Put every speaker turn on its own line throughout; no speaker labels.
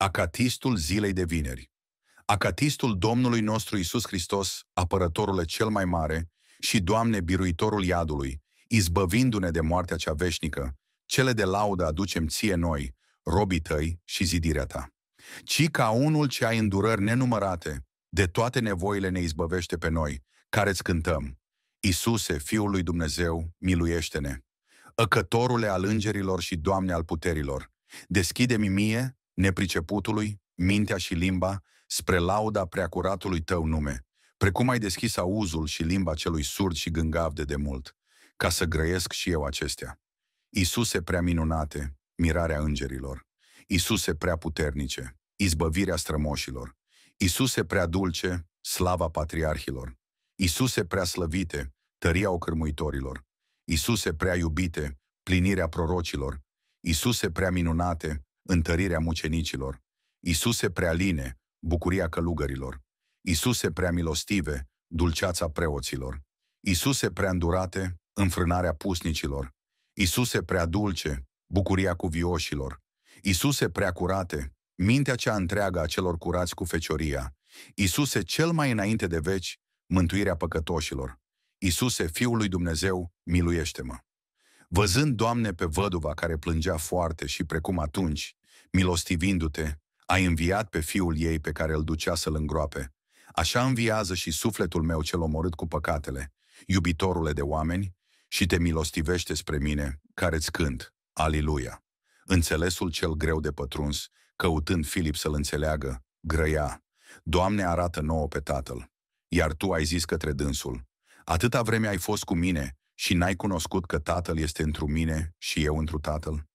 Acatistul zilei de vineri. Acatistul Domnului nostru Isus Hristos, apărătorul cel mai mare și, Doamne, biruitorul iadului, izbăvindu-ne de moartea cea veșnică, cele de laudă aducem ție noi, robii tăi și zidirea ta. Ci ca unul ce ai îndurări nenumărate, de toate nevoile ne izbăvește pe noi, care îți cântăm. Isuse, Fiul lui Dumnezeu, miluiește ne Ăcătorule al îngerilor și Doamne al puterilor, deschide-mi mie nepriceputului, mintea și limba, spre lauda preacuratului tău nume, precum ai deschis auzul și limba celui surd și gângav de demult, ca să grăiesc și eu acestea. Iisuse prea minunate, mirarea îngerilor, Iisuse prea puternice, izbăvirea strămoșilor, Iisuse prea dulce, slava patriarhilor, Iisuse prea slăvite, tăria ocârmuitorilor, Iisuse prea iubite, plinirea prorocilor, Iisuse prea minunate, întărirea mucenicilor, Isuse prealine, bucuria călugărilor, Isuse prea milostive, dulceața preoților, Isuse prea îndurate, înfrânarea pusnicilor, Isuse prea dulce, bucuria cuvioșilor, Isuse prea curate, mintea cea întreagă a celor curați cu fecioria, Isuse cel mai înainte de veci, mântuirea păcătoșilor, Isuse, Fiul lui Dumnezeu, miluiește-mă! Văzând, Doamne, pe văduva care plângea foarte și precum atunci, milostivindu-te, ai înviat pe fiul ei pe care îl ducea să-l îngroape. Așa înviază și sufletul meu cel omorât cu păcatele, iubitorule de oameni, și te milostivește spre mine, care-ți cânt, Aliluia. Înțelesul cel greu de pătruns, căutând Filip să-l înțeleagă, grăia, Doamne arată nouă pe Tatăl, iar tu ai zis către dânsul, atâta vreme ai fost cu mine și n-ai cunoscut că Tatăl este întru mine și eu întru Tatăl?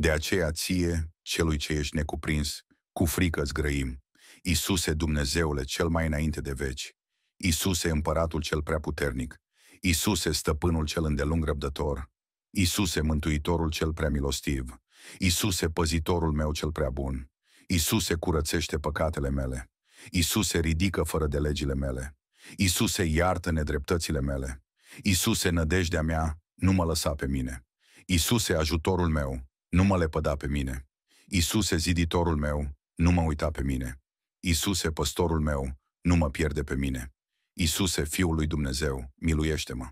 De aceea ție, celui ce ești necuprins, cu frică grăim. Iisuse Dumnezeule cel mai înainte de veci, Iisuse Împăratul cel Preaputernic, Iisuse Stăpânul cel îndelung răbdător, Iisuse Mântuitorul cel prea milostiv, Iisuse Păzitorul meu cel prea bun, Iisuse curățește păcatele mele, Iisuse ridică fără de legile mele, Iisuse iartă nedreptățile mele, Iisuse nădejdea mea, nu mă lăsa pe mine, Iisuse ajutorul meu, nu mă lepăda pe mine. e ziditorul meu, nu mă uita pe mine. Isuse, păstorul meu, nu mă pierde pe mine. e Fiul lui Dumnezeu, miluiește-mă.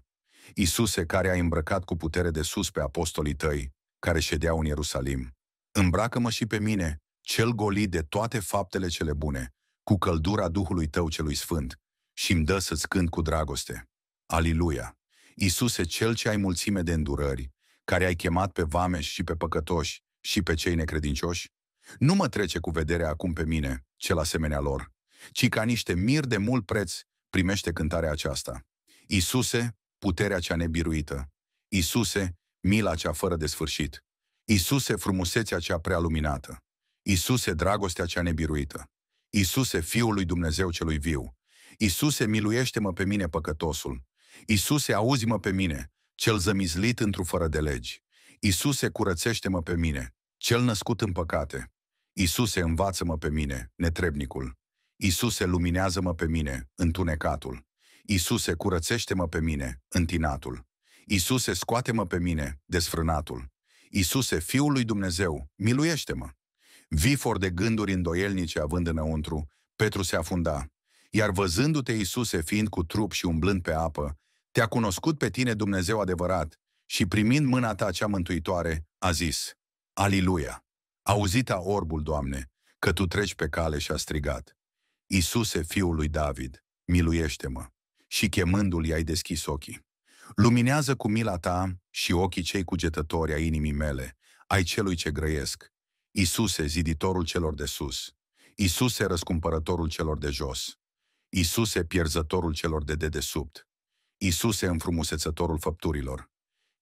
e care a îmbrăcat cu putere de sus pe apostolii tăi, care ședeau în Ierusalim, îmbracă-mă și pe mine, cel golit de toate faptele cele bune, cu căldura Duhului tău celui sfânt, și îmi dă să-ți cânt cu dragoste. Aliluia! e cel ce ai mulțime de îndurări, care ai chemat pe vame și pe păcătoși și pe cei necredincioși, nu mă trece cu vederea acum pe mine, cel asemenea lor, ci ca niște mir de mult preț primește cântarea aceasta. Isuse, puterea cea nebiruită. Isuse, mila cea fără de sfârșit. Isuse, frumusețea cea prealuminată. Isuse, dragostea cea nebiruită. Isuse, Fiul lui Dumnezeu celui viu. Isuse, miluiește-mă pe mine păcătosul. Isuse, auzi-mă pe mine, cel zămizlit într-o fără de legi. Iisuse, curățește-mă pe mine, cel născut în păcate. Iisuse, învață-mă pe mine, netrebnicul. Iisuse, luminează-mă pe mine, întunecatul. Iisuse, curățește-mă pe mine, întinatul. Iisuse, scoate-mă pe mine, desfrânatul. Iisuse, Fiul lui Dumnezeu, miluiește-mă. Vifor de gânduri îndoielnice având înăuntru, Petru se afunda. Iar văzându-te, Iisuse, fiind cu trup și umblând pe apă, te-a cunoscut pe tine Dumnezeu adevărat și primind mâna ta cea mântuitoare, a zis, Aliluia! Auzita orbul, Doamne, că Tu treci pe cale și a strigat, Iisuse, fiul lui David, miluiește-mă! Și chemându-l i-ai deschis ochii. Luminează cu mila ta și ochii cei cugetători a inimii mele, ai celui ce grăiesc. Isuse, ziditorul celor de sus. Isuse, răscumpărătorul celor de jos. Isuse, pierzătorul celor de dedesubt. Isuse înfrumusețătorul făpturilor,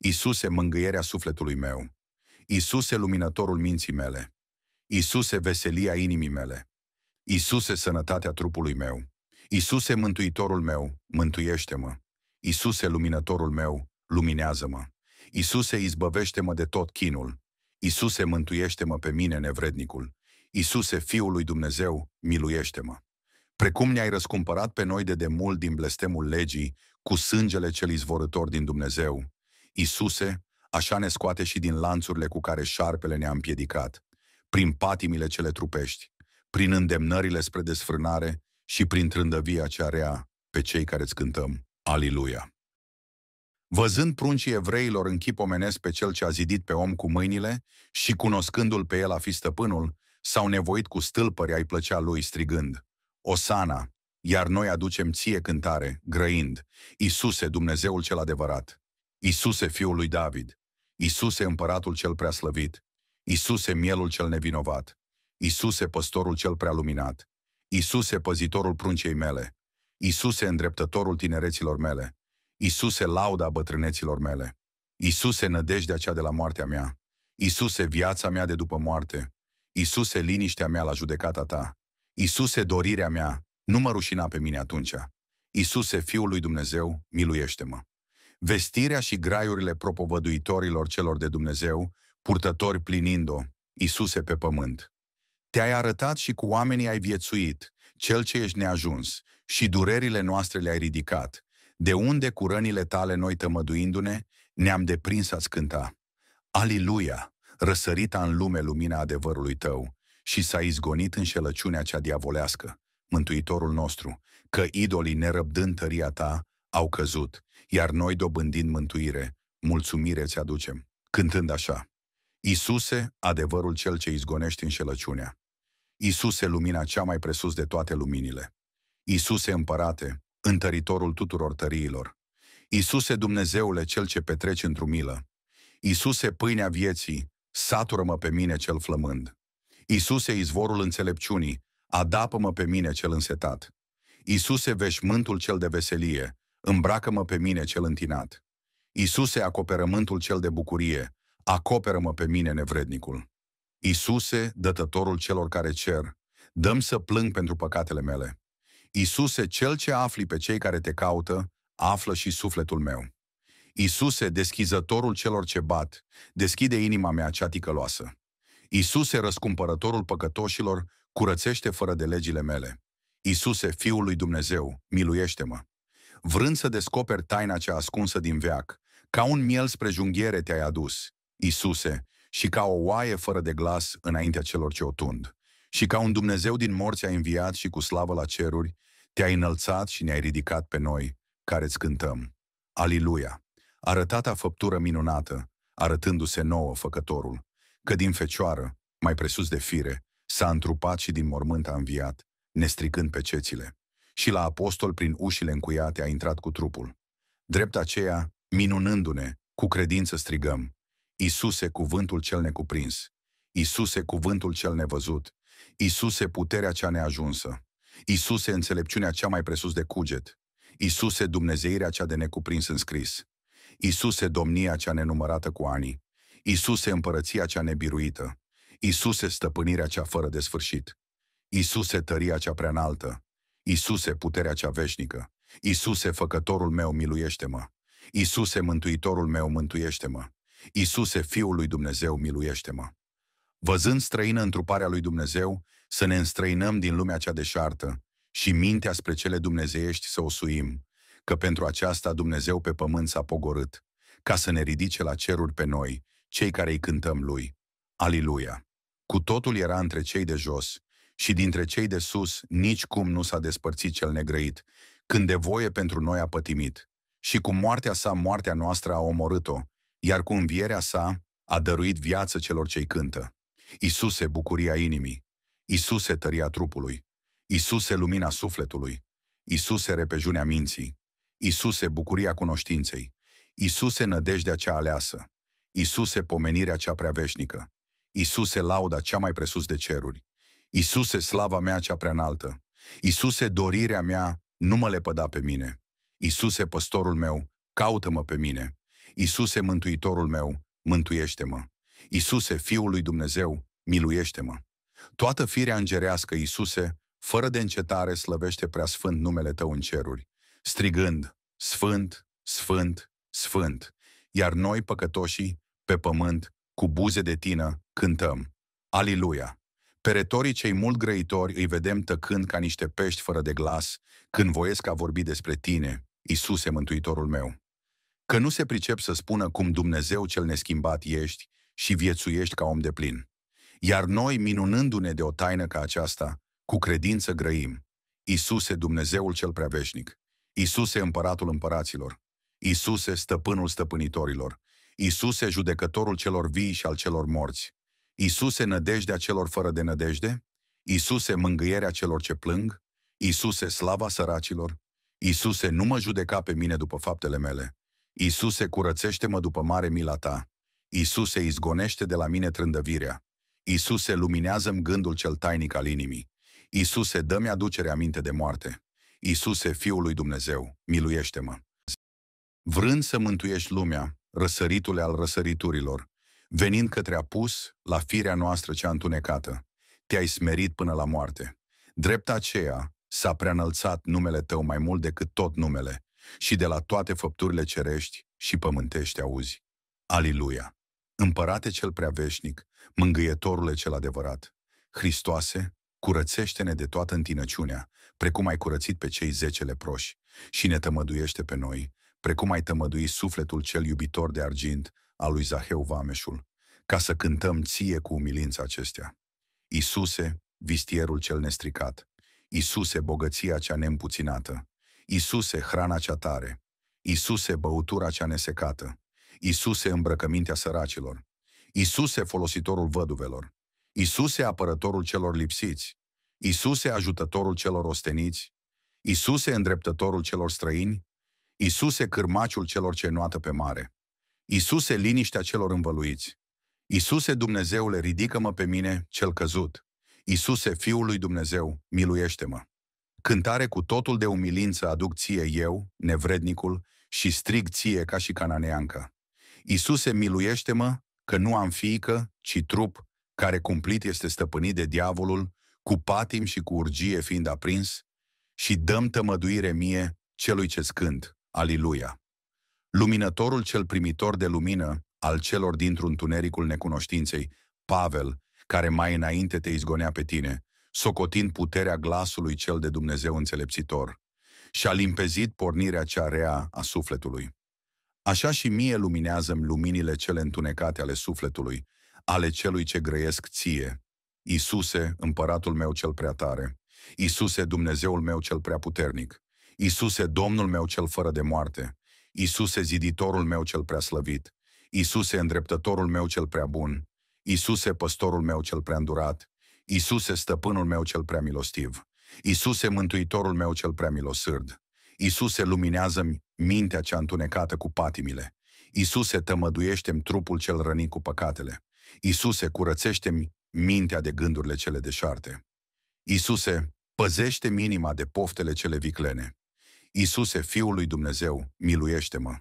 Isuse mângâierea sufletului meu, Isuse luminătorul minții mele, Isuse veselia inimii mele, Isuse sănătatea trupului meu, Isuse mântuitorul meu, mântuiește-mă, Isuse luminătorul meu, luminează-mă, Isuse izbăvește-mă de tot chinul, Isuse mântuiește-mă pe mine nevrednicul, Isuse Fiul lui Dumnezeu, miluiește-mă precum ne-ai răscumpărat pe noi de demult din blestemul legii, cu sângele cel izvorător din Dumnezeu, Isuse, așa ne scoate și din lanțurile cu care șarpele ne-a împiedicat, prin patimile cele trupești, prin îndemnările spre desfrânare și prin trândăvia cea rea pe cei care îți cântăm Aliluia. Văzând pruncii evreilor în chip omenesc pe cel ce a zidit pe om cu mâinile și cunoscându-l pe el a fi stăpânul, s-au nevoit cu stâlpări ai plăcea lui strigând, Osana, iar noi aducem ție cântare, grăind, Isuse, Dumnezeul cel adevărat, Isuse, Fiul lui David, Isuse, Împăratul cel preaslăvit, Isuse, Mielul cel nevinovat, Isuse, Păstorul cel prealuminat, Isuse, Păzitorul pruncei mele, Isuse, Îndreptătorul tinereților mele, Isuse, Lauda bătrâneților mele, Isuse, Nădejdea cea de la moartea mea, Isuse, viața mea de după moarte, Isuse, liniștea mea la judecata ta, Isuse, dorirea mea, nu mă rușina pe mine atunci. Iisuse, Fiul lui Dumnezeu, miluiește-mă. Vestirea și graiurile propovăduitorilor celor de Dumnezeu, purtători plinind-o, Iisuse pe pământ. Te-ai arătat și cu oamenii ai viețuit, cel ce ești neajuns, și durerile noastre le-ai ridicat. De unde cu rănile tale noi tămăduindu-ne, ne-am deprins a scânta. cânta. Aliluia! Răsărita în lume lumina adevărului tău și s-a izgonit înșelăciunea cea diavolească. Mântuitorul nostru, că idolii nerăbdând tăria ta au căzut, iar noi dobândind mântuire, mulțumire ți aducem, cântând așa. Isuse, adevărul cel ce izgonești înșelăciunea. Isuse, lumina cea mai presus de toate luminile. Isuse, împărate, întăritorul tuturor tăriilor. Isuse, Dumnezeule, cel ce petreci într-o milă. Isuse, pâinea vieții, satură-mă pe mine cel flămând. Isuse, izvorul înțelepciunii, adapă-mă pe mine cel însetat. Iisuse, veșmântul cel de veselie, îmbracă-mă pe mine cel întinat. Iisuse, acoperământul cel de bucurie, acoperă-mă pe mine nevrednicul. Iisuse, dătătorul celor care cer, dăm să plâng pentru păcatele mele. Iisuse, cel ce afli pe cei care te caută, află și sufletul meu. Iisuse, deschizătorul celor ce bat, deschide inima mea cea ticăloasă. Iisuse, răscumpărătorul păcătoșilor, Curățește fără de legile mele. Isuse, Fiul lui Dumnezeu, miluiește-mă. Vrând să descoperi taina cea ascunsă din veac, ca un miel spre junghiere te-ai adus, Isuse, și ca o oaie fără de glas înaintea celor ce o tund. Și ca un Dumnezeu din morți ai înviat și cu slavă la ceruri, te-ai înălțat și ne-ai ridicat pe noi, care îți cântăm. Aliluia! Arătata făptură minunată, arătându-se nouă făcătorul, că din fecioară, mai presus de fire, s-a întrupat și din mormânt a înviat, nestricând pe cețile, și la apostol prin ușile încuiate a intrat cu trupul. Drept aceea, minunându-ne, cu credință strigăm, Iisuse, cuvântul cel necuprins, Iisuse, cuvântul cel nevăzut, Iisuse, puterea cea neajunsă, Iisuse, înțelepciunea cea mai presus de cuget, Iisuse, dumnezeirea cea de necuprins înscris, Iisuse, domnia cea nenumărată cu ani, Isuse, împărăția cea nebiruită, Iisuse stăpânirea cea fără de sfârșit. Iisuse tăria cea prea înaltă. Iisuse puterea cea veșnică. Iisuse făcătorul meu miluiește-mă. Iisuse mântuitorul meu mântuiește-mă. Iisuse Fiul lui Dumnezeu miluiește-mă. Văzând străină întruparea lui Dumnezeu, să ne înstrăinăm din lumea cea deșartă și mintea spre cele dumnezeiești să o suim, că pentru aceasta Dumnezeu pe pământ s-a pogorât, ca să ne ridice la ceruri pe noi, cei care îi cântăm lui. Aliluia! Cu totul era între cei de jos și dintre cei de sus nici cum nu s-a despărțit cel negrăit, când de voie pentru noi a pătimit. Și cu moartea sa, moartea noastră a omorât-o, iar cu învierea sa a dăruit viață celor ce-i cântă. Isuse, bucuria inimii. Isuse, tăria trupului. Isuse, lumina sufletului. Isuse, repejunea minții. Isuse, bucuria cunoștinței. Isuse, nădejdea cea aleasă. Isuse, pomenirea cea prea veșnică. Iisuse, lauda cea mai presus de ceruri. Iisuse, slava mea cea prea înaltă. Iisuse, dorirea mea nu mă lepăda pe mine. Iisuse, păstorul meu, caută-mă pe mine. Iisuse, mântuitorul meu, mântuiește-mă. Iisuse, Fiul lui Dumnezeu, miluiește-mă. Toată firea îngerească, Isuse, fără de încetare slăvește prea sfânt numele Tău în ceruri, strigând, Sfânt, Sfânt, Sfânt, iar noi, păcătoșii, pe pământ, cu buze de tină, cântăm. Aliluia! retorii cei mult grăitori îi vedem tăcând ca niște pești fără de glas, când voiesc a vorbi despre tine, Iisuse Mântuitorul meu. Că nu se pricep să spună cum Dumnezeu cel neschimbat ești și viețuiești ca om de plin. Iar noi, minunându-ne de o taină ca aceasta, cu credință grăim. Iisuse Dumnezeul cel preaveșnic. Iisuse Împăratul împăraților. Iisuse Stăpânul stăpânitorilor. Iisuse, judecătorul celor vii și al celor morți. Iisuse, nădejdea celor fără de nădejde. Iisuse, mângâierea celor ce plâng. Iisuse, slava săracilor. Iisuse, nu mă judeca pe mine după faptele mele. Iisuse, curățește-mă după mare mila ta. Iisuse, izgonește de la mine trândăvirea. se luminează-mi gândul cel tainic al inimii. se dă-mi aducere aminte de moarte. se Fiul lui Dumnezeu, miluiește-mă. Vrând să mântuiești lumea, răsăritule al răsăriturilor, venind către apus la firea noastră cea întunecată. Te-ai smerit până la moarte. Drept aceea s-a preanălțat numele tău mai mult decât tot numele și de la toate făpturile cerești și pământești auzi. Aliluia! Împărate cel prea veșnic, mângâietorule cel adevărat, Hristoase, curățește-ne de toată întinăciunea, precum ai curățit pe cei zece leproși, și ne tămăduiește pe noi, precum ai tămădui sufletul cel iubitor de argint al lui Zaheu Vameșul, ca să cântăm ție cu umilința acestea. Isuse, vistierul cel nestricat, Isuse, bogăția cea neîmpuținată, Isuse, hrana cea tare, Isuse, băutura cea nesecată, Isuse, îmbrăcămintea săracilor, Isuse, folositorul văduvelor, Isuse, apărătorul celor lipsiți, Isuse, ajutătorul celor osteniți, Isuse, îndreptătorul celor străini, Isuse cârmaciul celor ce nuată pe mare. Isuse liniștea celor învăluiți. Isuse Dumnezeule, ridică-mă pe mine, cel căzut. Isuse, Fiul lui Dumnezeu, miluiește-mă. Cântare cu totul de umilință aduc ție eu, nevrednicul, și strig ție ca și cananeanca. Isuse, miluiește-mă, că nu am fiică, ci trup, care cumplit este stăpânit de diavolul, cu patim și cu urgie fiind aprins, și dăm tămăduire mie celui ce-ți Aliluia! Luminătorul cel primitor de lumină al celor dintr-un tunericul necunoștinței, Pavel, care mai înainte te izgonea pe tine, socotind puterea glasului cel de Dumnezeu înțelepțitor, și-a limpezit pornirea cea rea a sufletului. Așa și mie luminează-mi luminile cele întunecate ale sufletului, ale celui ce grăiesc ție. Isuse, împăratul meu cel prea tare, Isuse, Dumnezeul meu cel prea puternic, Iisuse, Domnul meu cel fără de moarte, Iisuse, ziditorul meu cel prea slăvit, Iisuse, îndreptătorul meu cel prea bun, Iisuse, păstorul meu cel prea îndurat, Iisuse, stăpânul meu cel prea milostiv, Iisuse, mântuitorul meu cel prea milosârd, Iisuse, luminează-mi mintea cea întunecată cu patimile, Iisuse, tămăduiește-mi trupul cel rănit cu păcatele, Iisuse, curățește-mi mintea de gândurile cele deșarte. Iisuse, păzește-mi inima de poftele cele viclene. Iisuse, Fiul lui Dumnezeu, miluiește-mă!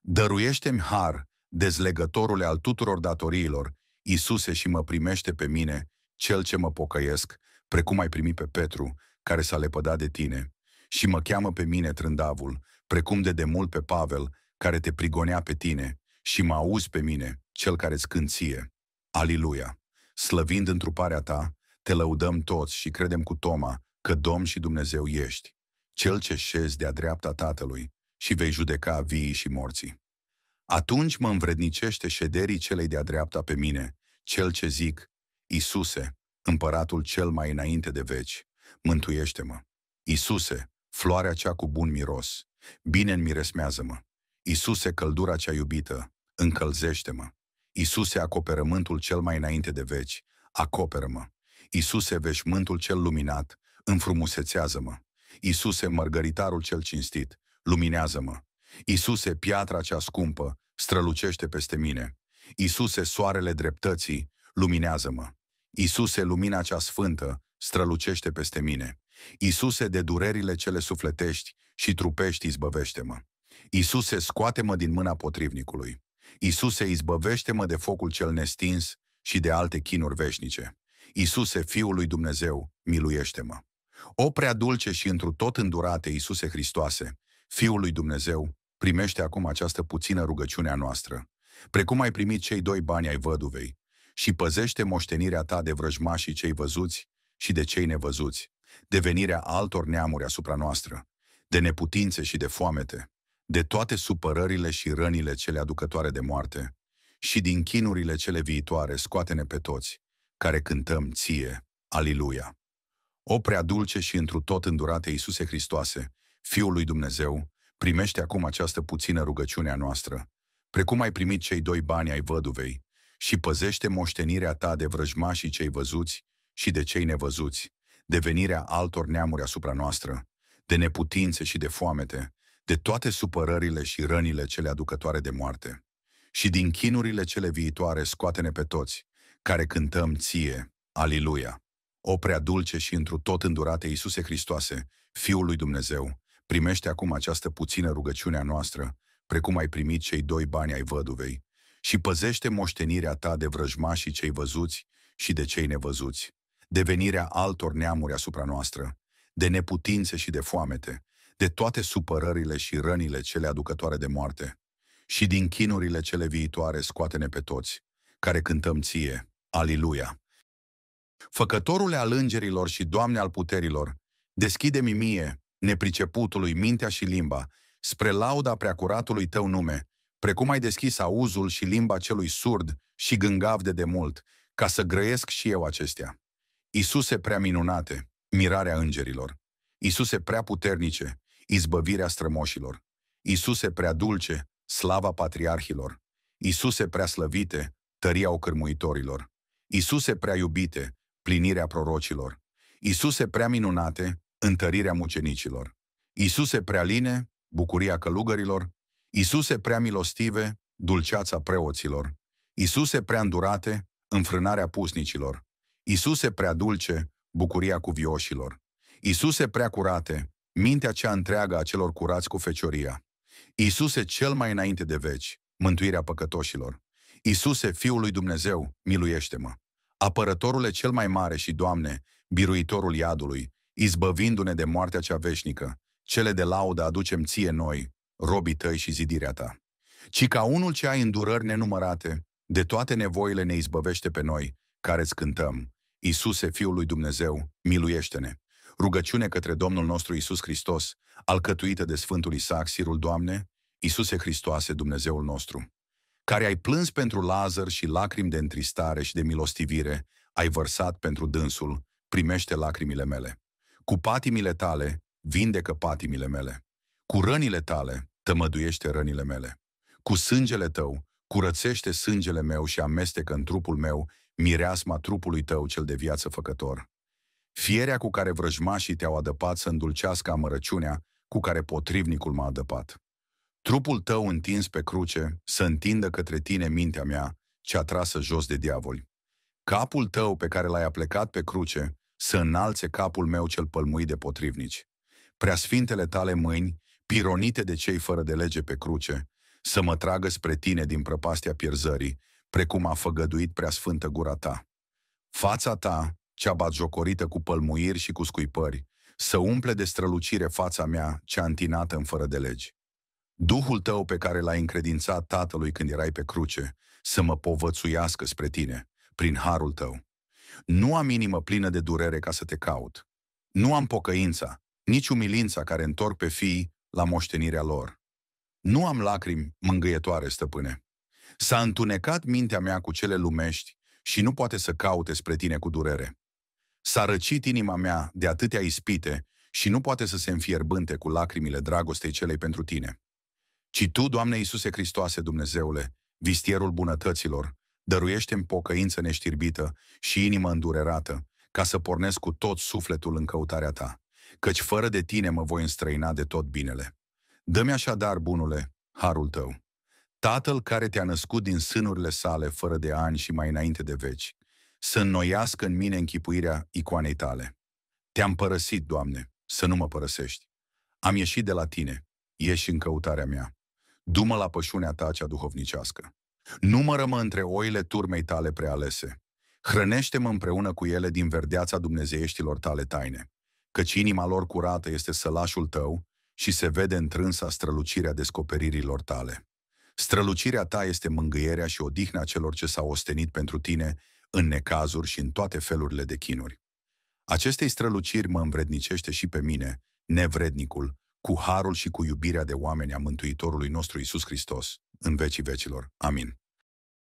Dăruiește-mi har, dezlegătorule al tuturor datoriilor, Iisuse și mă primește pe mine, cel ce mă pocăiesc, precum ai primit pe Petru, care s-a lepădat de tine, și mă cheamă pe mine trândavul, precum de demult pe Pavel, care te prigonea pe tine, și mă auzi pe mine, cel care scânție. Aliluia! Slăvind întruparea ta, te lăudăm toți și credem cu Toma că Domn și Dumnezeu ești cel ce șezi de-a dreapta Tatălui, și vei judeca vii și morții. Atunci mă învrednicește șederii celei de-a dreapta pe mine, cel ce zic, Isuse, împăratul cel mai înainte de veci, mântuiește-mă. Isuse, floarea cea cu bun miros, bine miresmează-mă. Isuse, căldura cea iubită, încălzește-mă. Isuse, acoperământul cel mai înainte de veci, acoperă-mă. Isuse, veșmântul cel luminat, înfrumusețează-mă. Isuse mărgăritarul cel cinstit, luminează-mă. Isuse piatra cea scumpă, strălucește peste mine. Isuse soarele dreptății, luminează-mă. Isuse lumina cea sfântă, strălucește peste mine. Isuse de durerile cele sufletești și trupești, izbăvește-mă. Isuse scoate-mă din mâna potrivnicului. Isuse izbăvește-mă de focul cel nestins și de alte chinuri veșnice. Isuse Fiul lui Dumnezeu, miluiește-mă. O prea dulce și întru tot îndurate Iisuse Hristoase, Fiul lui Dumnezeu, primește acum această puțină rugăciune a noastră, precum ai primit cei doi bani ai văduvei, și păzește moștenirea ta de vrăjmașii cei văzuți și de cei nevăzuți, de venirea altor neamuri asupra noastră, de neputințe și de foamete, de toate supărările și rănile cele aducătoare de moarte, și din chinurile cele viitoare scoate-ne pe toți, care cântăm ție, Aliluia. O prea dulce și întru tot îndurate Iisuse Hristoase, Fiul lui Dumnezeu, primește acum această puțină rugăciune a noastră, precum ai primit cei doi bani ai văduvei, și păzește moștenirea ta de vrăjmașii cei văzuți și de cei nevăzuți, de venirea altor neamuri asupra noastră, de neputințe și de foamete, de toate supărările și rănile cele aducătoare de moarte. Și din chinurile cele viitoare scoate-ne pe toți, care cântăm ție, Aliluia! O prea dulce și întru tot îndurate Iisuse Hristoase, Fiul lui Dumnezeu, primește acum această puțină rugăciune a noastră, precum ai primit cei doi bani ai văduvei, și păzește moștenirea ta de vrăjmașii cei văzuți și de cei nevăzuți, de venirea altor neamuri asupra noastră, de neputințe și de foamete, de toate supărările și rănile cele aducătoare de moarte, și din chinurile cele viitoare scoate-ne pe toți, care cântăm ție, Aliluia! Făcătorule îngerilor și Doamne al puterilor, deschide-mi mie, nepriceputului, mintea și limba, spre lauda preacuratului tău nume, precum ai deschis auzul și limba celui surd și gângav de demult, ca să grăiesc și eu acestea. Isuse prea minunate, mirarea îngerilor. Isuse prea puternice, izbăvirea strămoșilor. Isuse prea dulce, slava patriarhilor. Isuse prea slăvite, tăria ocârmuitorilor. Isuse prea iubite, plinirea prorocilor, Isuse prea minunate, întărirea mucenicilor, Isuse prea line, bucuria călugărilor, Isuse prea milostive, dulceața preoților, Isuse prea îndurate, înfrânarea pusnicilor, Isuse prea dulce, bucuria cuvioșilor, Isuse prea curate, mintea cea întreagă a celor curați cu fecioria, Isuse cel mai înainte de veci, mântuirea păcătoșilor, Isuse, Fiul lui Dumnezeu, miluiește-mă! apărătorule cel mai mare și, Doamne, biruitorul iadului, izbăvindu-ne de moartea cea veșnică, cele de laudă aducem ție noi, robii tăi și zidirea ta. Ci ca unul ce ai îndurări nenumărate, de toate nevoile ne izbăvește pe noi, care îți cântăm. Iisuse, Fiul lui Dumnezeu, miluiește-ne! Rugăciune către Domnul nostru Iisus Hristos, alcătuită de Sfântul Isaac, Sirul Doamne, Iisuse Hristoase, Dumnezeul nostru care ai plâns pentru Lazar și lacrimi de întristare și de milostivire ai vărsat pentru dânsul, primește lacrimile mele. Cu patimile tale, vindecă patimile mele. Cu rănile tale, tămăduiește rănile mele. Cu sângele tău, curățește sângele meu și amestecă în trupul meu mireasma trupului tău cel de viață făcător. Fierea cu care vrăjmașii te-au adăpat să îndulcească amărăciunea cu care potrivnicul m-a adăpat. Trupul tău întins pe cruce să întindă către tine mintea mea, cea trasă jos de diavoli. Capul tău pe care l-ai aplecat pe cruce să înalțe capul meu cel pălmuit de potrivnici. Preasfintele tale mâini, pironite de cei fără de lege pe cruce, să mă tragă spre tine din prăpastia pierzării, precum a făgăduit preasfântă gura ta. Fața ta, cea batjocorită cu pălmuiri și cu scuipări, să umple de strălucire fața mea, cea întinată în fără de legi. Duhul tău pe care l-ai încredințat Tatălui când erai pe cruce, să mă povățuiască spre tine, prin harul tău. Nu am inimă plină de durere ca să te caut. Nu am pocăința, nici umilința care întorc pe fii la moștenirea lor. Nu am lacrimi mângâietoare, stăpâne. S-a întunecat mintea mea cu cele lumești și nu poate să caute spre tine cu durere. S-a răcit inima mea de atâtea ispite și nu poate să se înfierbânte cu lacrimile dragostei celei pentru tine. Ci Tu, Doamne Iisuse Hristoase, Dumnezeule, vistierul bunătăților, dăruiește-mi pocăință neștirbită și inimă îndurerată, ca să pornesc cu tot sufletul în căutarea Ta, căci fără de Tine mă voi înstrăina de tot binele. Dă-mi așadar, bunule, harul Tău. Tatăl care te-a născut din sânurile sale fără de ani și mai înainte de veci, să înnoiască în mine închipuirea icoanei tale. Te-am părăsit, Doamne, să nu mă părăsești. Am ieșit de la tine, ieși în căutarea mea. Dumă la pășunea ta cea duhovnicească. Numără-mă între oile turmei tale prealese. Hrănește-mă împreună cu ele din verdeața dumnezeieștilor tale taine, căci inima lor curată este sălașul tău și se vede întrânsa strălucirea descoperirilor tale. Strălucirea ta este mângâierea și odihna celor ce s-au ostenit pentru tine în necazuri și în toate felurile de chinuri. Acestei străluciri mă învrednicește și pe mine, nevrednicul, cu harul și cu iubirea de oameni a Mântuitorului nostru Isus Hristos, în vecii vecilor. Amin.